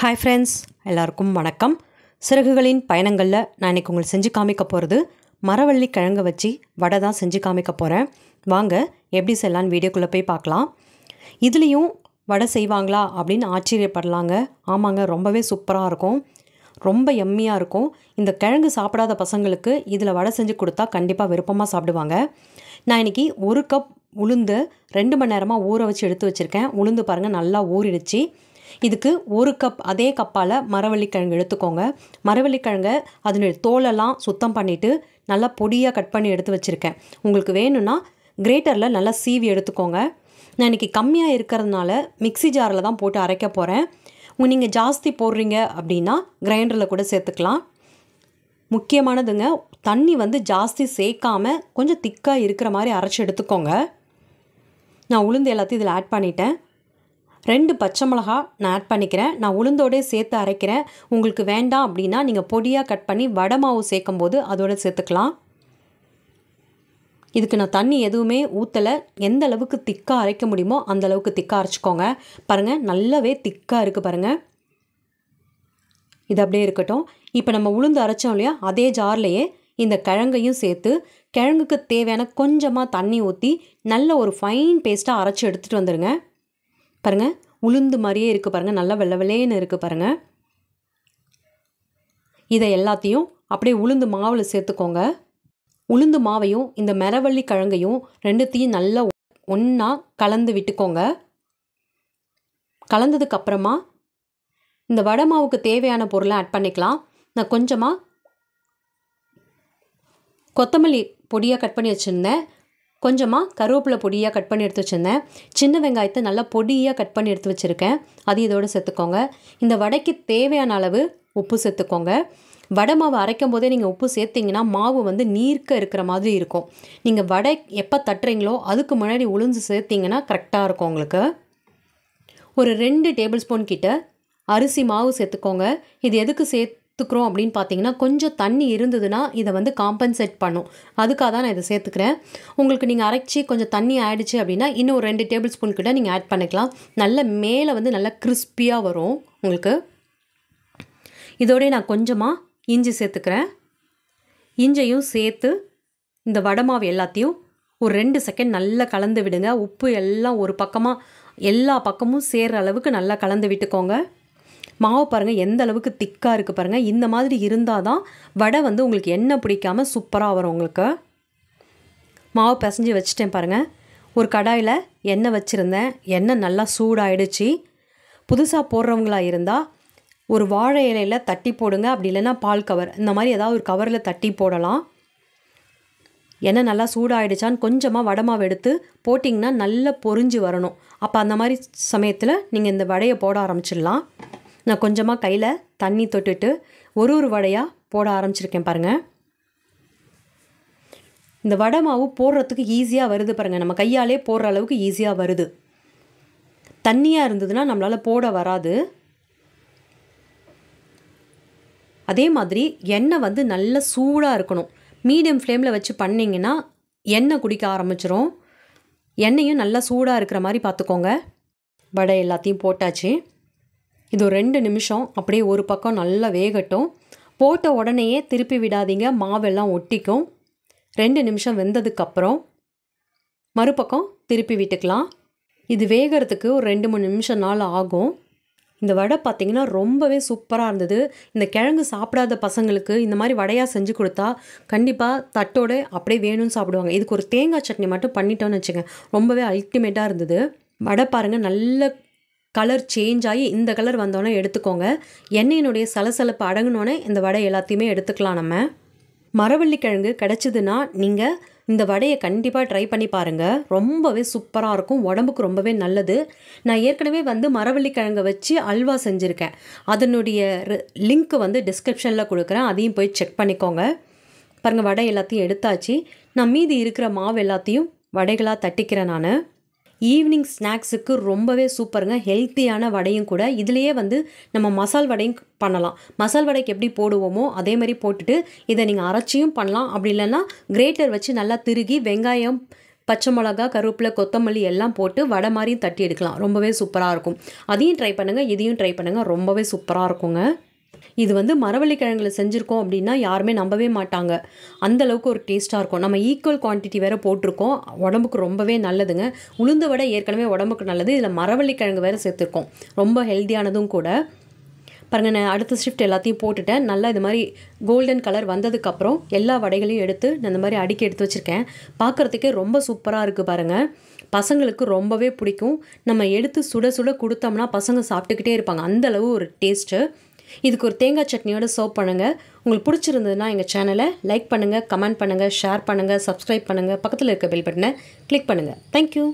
hi friends எல்லாருக்கும் வணக்கம் சிறகுகளின் பயணங்களில் நான் இன்றைக்கி உங்களுக்கு செஞ்சு காமிக்க போகிறது மரவள்ளி கிழங்கு வச்சு வடை தான் செஞ்சு காமிக்க போகிறேன் வாங்க எப்படி செய்யலான்னு வீடியோக்குள்ளே போய் பார்க்கலாம் இதுலேயும் வடை செய்வாங்களா அப்படின்னு ஆச்சரியப்படலாங்க ஆமாங்க ரொம்பவே சூப்பராக இருக்கும் ரொம்ப எம்மியாக இருக்கும் இந்த கிழங்கு சாப்பிடாத பசங்களுக்கு இதில் வடை செஞ்சு கொடுத்தா கண்டிப்பாக விருப்பமாக சாப்பிடுவாங்க நான் இன்றைக்கி ஒரு கப் உளுந்து ரெண்டு மணி நேரமாக ஊற வச்சு எடுத்து வச்சுருக்கேன் உளுந்து பாருங்கள் நல்லா ஊறிடுச்சு இதுக்கு ஒரு கப் அதே கப்பால் மரவள்ளிக்கிழங்கு எடுத்துக்கோங்க மரவள்ளிக்கிழங்கை அதனுடைய தோலெல்லாம் சுத்தம் பண்ணிவிட்டு நல்லா பொடியாக கட் பண்ணி எடுத்து வச்சுருக்கேன் உங்களுக்கு வேணும்னா கிரேட்டரில் நல்லா சீவி எடுத்துக்கோங்க நான் இன்றைக்கி கம்மியாக இருக்கிறதுனால மிக்சி ஜாரில் தான் போட்டு அரைக்க போகிறேன் நீங்கள் ஜாஸ்தி போடுறீங்க அப்படின்னா கிரைண்டரில் கூட சேர்த்துக்கலாம் முக்கியமானதுங்க தண்ணி வந்து ஜாஸ்தி சேர்க்காம கொஞ்சம் திக்காக இருக்கிற மாதிரி அரைச்சி எடுத்துக்கோங்க நான் உளுந்து எல்லாத்தையும் இதில் ஆட் பண்ணிட்டேன் ரெண்டு பச்சை மிளகா நான் ஆட் பண்ணிக்கிறேன் நான் உளுந்தோடே சேர்த்து அரைக்கிறேன் உங்களுக்கு வேண்டாம் அப்படின்னா நீங்கள் பொடியாக கட் பண்ணி வடை மாவு சேர்க்கும் போது அதோடு சேர்த்துக்கலாம் இதுக்கு நான் தண்ணி எதுவுமே ஊற்றலை எந்த அளவுக்கு திக்காக அரைக்க முடியுமோ அந்த அளவுக்கு திக்காக அரைச்சிக்கோங்க பாருங்கள் நல்லாவே திக்காக இருக்குது பாருங்கள் இது அப்படியே இருக்கட்டும் இப்போ நம்ம உளுந்து அரைச்சோம் இல்லையா அதே ஜார்லேயே இந்த கிழங்கையும் சேர்த்து கிழங்குக்கு தேவையான கொஞ்சமாக தண்ணி ஊற்றி நல்ல ஒரு ஃபைன் பேஸ்ட்டாக அரைச்சி எடுத்துகிட்டு வந்துடுங்க பாருங்கள் உளுந்து மாதிரியே இருக்குது பாருங்கள் நல்லா வெள்ளை வெள்ளையன்னு இருக்குது பாருங்கள் இதை எல்லாத்தையும் அப்படியே உளுந்து மாவில் சேர்த்துக்கோங்க உளுந்து மாவையும் இந்த மரவள்ளி கிழங்கையும் ரெண்டுத்தையும் நல்லா ஒன்றா கலந்து விட்டுக்கோங்க கலந்ததுக்கப்புறமா இந்த வடை மாவுக்கு தேவையான பொருளை ஆட் பண்ணிக்கலாம் நான் கொஞ்சமாக கொத்தமல்லி பொடியாக கட் பண்ணி வச்சுருந்தேன் கொஞ்சமாக கருவேப்பிலை பொடியாக கட் பண்ணி எடுத்து வச்சுருந்தேன் சின்ன வெங்காயத்தை நல்லா பொடியாக கட் பண்ணி எடுத்து வச்சுருக்கேன் அது இதோடு சேர்த்துக்கோங்க இந்த வடைக்கு தேவையான அளவு உப்பு சேர்த்துக்கோங்க வடை மாவு அரைக்கும் போதே நீங்கள் உப்பு சேர்த்திங்கன்னா மாவு வந்து நீர்க்க இருக்கிற மாதிரி இருக்கும் நீங்கள் வடை எப்போ தட்டுறீங்களோ அதுக்கு முன்னாடி உளுந்து சேர்த்திங்கன்னா கரெக்டாக இருக்கும் உங்களுக்கு ஒரு ரெண்டு டேபிள் ஸ்பூன் கிட்ட அரிசி மாவு சேர்த்துக்கோங்க இது எதுக்கு சேர்த்து சேர்த்துக்கிறோம் அப்படின்னு பார்த்தீங்கன்னா கொஞ்சம் தண்ணி இருந்ததுன்னா இதை வந்து காம்பன்சேட் பண்ணும் அதுக்காக தான் நான் இதை சேர்த்துக்கிறேன் உங்களுக்கு நீங்கள் அரைச்சி கொஞ்சம் தண்ணி ஆயிடுச்சு அப்படின்னா இன்னும் ஒரு ரெண்டு டேபிள் ஸ்பூன் கிட்ட நீங்கள் ஆட் பண்ணிக்கலாம் நல்ல மேலே வந்து நல்லா கிறிஸ்பியாக வரும் உங்களுக்கு இதோடய நான் கொஞ்சமாக இஞ்சி சேர்த்துக்கிறேன் இஞ்சையும் சேர்த்து இந்த வடமாவு எல்லாத்தையும் ஒரு ரெண்டு செகண்ட் நல்லா கலந்து விடுங்க உப்பு எல்லாம் ஒரு பக்கமாக எல்லா பக்கமும் சேர்கிற அளவுக்கு நல்லா கலந்து விட்டுக்கோங்க மாவு பாருங்கள் எந்த அளவுக்கு திக்காக இருக்குது பாருங்கள் இந்த மாதிரி இருந்தால் தான் வடை வந்து உங்களுக்கு எண்ணெய் பிடிக்காமல் சூப்பராக வரும் உங்களுக்கு மாவு பிசைஞ்சு வச்சுட்டேன் பாருங்கள் ஒரு கடாயில் எண்ணெய் வச்சுருந்தேன் எண்ணெய் நல்லா சூடாயிடுச்சு புதுசாக போடுறவங்களாக இருந்தால் ஒரு வாழை இலையில் தட்டி போடுங்க அப்படி இல்லைன்னா பால் கவர் இந்த மாதிரி ஏதாவது ஒரு கவரில் தட்டி போடலாம் எண்ணெய் நல்லா சூடாகிடுச்சான்னு கொஞ்சமாக வடமாவு எடுத்து போட்டிங்கன்னா நல்லா பொறிஞ்சு வரணும் அப்போ அந்த மாதிரி சமயத்தில் நீங்கள் இந்த வடையை போட ஆரம்பிச்சிடலாம் நான் கொஞ்சமாக கையில் தண்ணி தொட்டுட்டு ஒரு ஒரு வடையாக போட ஆரம்பிச்சிருக்கேன் பாருங்கள் இந்த வடை மாவு போடுறதுக்கு ஈஸியாக வருது பாருங்கள் நம்ம கையாலே போடுற அளவுக்கு ஈஸியாக வருது தண்ணியாக இருந்ததுன்னா நம்மளால் போட வராது அதே மாதிரி எண்ணெய் வந்து நல்ல சூடாக இருக்கணும் மீடியம் ஃப்ளேமில் வச்சு பண்ணிங்கன்னா எண்ணெய் குடிக்க ஆரம்பிச்சிரும் எண்ணெயும் நல்லா சூடாக இருக்கிற மாதிரி பார்த்துக்கோங்க வடை எல்லாத்தையும் போட்டாச்சு இது ஒரு ரெண்டு நிமிஷம் அப்படியே ஒரு பக்கம் நல்லா வேகட்டும் போட்ட உடனேயே திருப்பி விடாதீங்க மாவெல்லாம் ஒட்டிக்கும் ரெண்டு நிமிஷம் வெந்ததுக்கப்புறம் மறுபக்கம் திருப்பி விட்டுக்கலாம் இது வேகிறதுக்கு ஒரு ரெண்டு மூணு நிமிஷம் நாள் ஆகும் இந்த வடை பார்த்திங்கன்னா ரொம்பவே சூப்பராக இருந்தது இந்த கிழங்கு சாப்பிடாத பசங்களுக்கு இந்த மாதிரி வடையாக செஞ்சு கொடுத்தா கண்டிப்பாக தட்டோடு அப்படியே வேணும்னு சாப்பிடுவாங்க இதுக்கு ஒரு தேங்காய் சட்னி மட்டும் பண்ணிட்டோன்னு வச்சுங்க ரொம்பவே அல்டிமேட்டாக இருந்தது வடை பாருங்கள் நல்ல கலர் சேஞ்ச் ஆகி இந்த கலர் வந்தோன்னே எடுத்துக்கோங்க எண்ணெயினுடைய சலசலப்பு அடங்கினோடனே இந்த வடை எல்லாத்தையுமே எடுத்துக்கலாம் நம்ம மரவள்ளிக்கிழங்கு கிடச்சிதுன்னா நீங்கள் இந்த வடையை கண்டிப்பாக ட்ரை பண்ணி பாருங்கள் ரொம்பவே சூப்பராக இருக்கும் உடம்புக்கு ரொம்பவே நல்லது நான் ஏற்கனவே வந்து மரவள்ளிக்கிழங்கை வச்சு அல்வா செஞ்சுருக்கேன் அதனுடைய லிங்க்கு வந்து டிஸ்கிரிப்ஷனில் கொடுக்குறேன் அதையும் போய் செக் பண்ணிக்கோங்க பாருங்கள் வடை எல்லாத்தையும் எடுத்தாச்சு நான் மீதி இருக்கிற மாவு எல்லாத்தையும் வடைகளாக தட்டிக்கிறேன் நான் ஈவினிங் ஸ்நாக்ஸுக்கு ரொம்பவே சூப்பருங்க ஹெல்த்தியான வடையும் கூட இதுலேயே வந்து நம்ம மசால் வடையும் பண்ணலாம் மசால் வடைக்கு எப்படி போடுவோமோ அதே மாதிரி போட்டுட்டு இதை நீங்கள் அரைச்சியும் பண்ணலாம் அப்படி இல்லைன்னா கிரேட்டர் வச்சு நல்லா திருகி வெங்காயம் பச்சை மிளகா கருவேப்பிலை கொத்தமல்லி எல்லாம் போட்டு வடை மாதிரியும் தட்டி எடுக்கலாம் ரொம்பவே சூப்பராக இருக்கும் அதையும் ட்ரை பண்ணுங்கள் இதையும் ட்ரை பண்ணுங்கள் ரொம்பவே சூப்பராக இருக்குங்க இது வந்து மரவள்ளி கிழங்குல செஞ்சுருக்கோம் அப்படின்னா யாருமே நம்பவே மாட்டாங்க அந்தளவுக்கு ஒரு டேஸ்ட்டாக இருக்கும் நம்ம ஈக்குவல் குவான்டிட்டி வேறு போட்டிருக்கோம் உடம்புக்கு ரொம்பவே நல்லதுங்க உளுந்த வடை ஏற்கனவே உடம்புக்கு நல்லது இதில் மரவள்ளி கிழங்கு வேறு சேர்த்துருக்கோம் ரொம்ப ஹெல்த்தியானதும் கூட பாருங்கள் நான் அடுத்த ஷிஃப்ட் எல்லாத்தையும் போட்டுட்டேன் நல்லா இது மாதிரி கோல்டன் கலர் வந்ததுக்கப்புறம் எல்லா வடைகளையும் எடுத்து நான் இந்த மாதிரி அடுக்கி எடுத்து வச்சுருக்கேன் பார்க்குறதுக்கே ரொம்ப சூப்பராக இருக்குது பாருங்கள் பசங்களுக்கு ரொம்பவே பிடிக்கும் நம்ம எடுத்து சுட சுட கொடுத்தோம்னா பசங்க சாப்பிட்டுக்கிட்டே இருப்பாங்க அந்தளவு ஒரு டேஸ்ட்டு இதுக்கு ஒரு தேங்காய் சட்னியோட சர்வ் பண்ணுங்கள் உங்களுக்கு பிடிச்சிருந்ததுன்னா எங்கள் சேனலை லைக் பண்ணுங்கள் கமெண்ட் பண்ணுங்கள் ஷேர் பண்ணுங்கள் சப்ஸ்கிரைப் பண்ணுங்கள் பக்கத்தில் இருக்க பெல் பட்டனை கிளிக் பண்ணுங்கள் தேங்க்யூ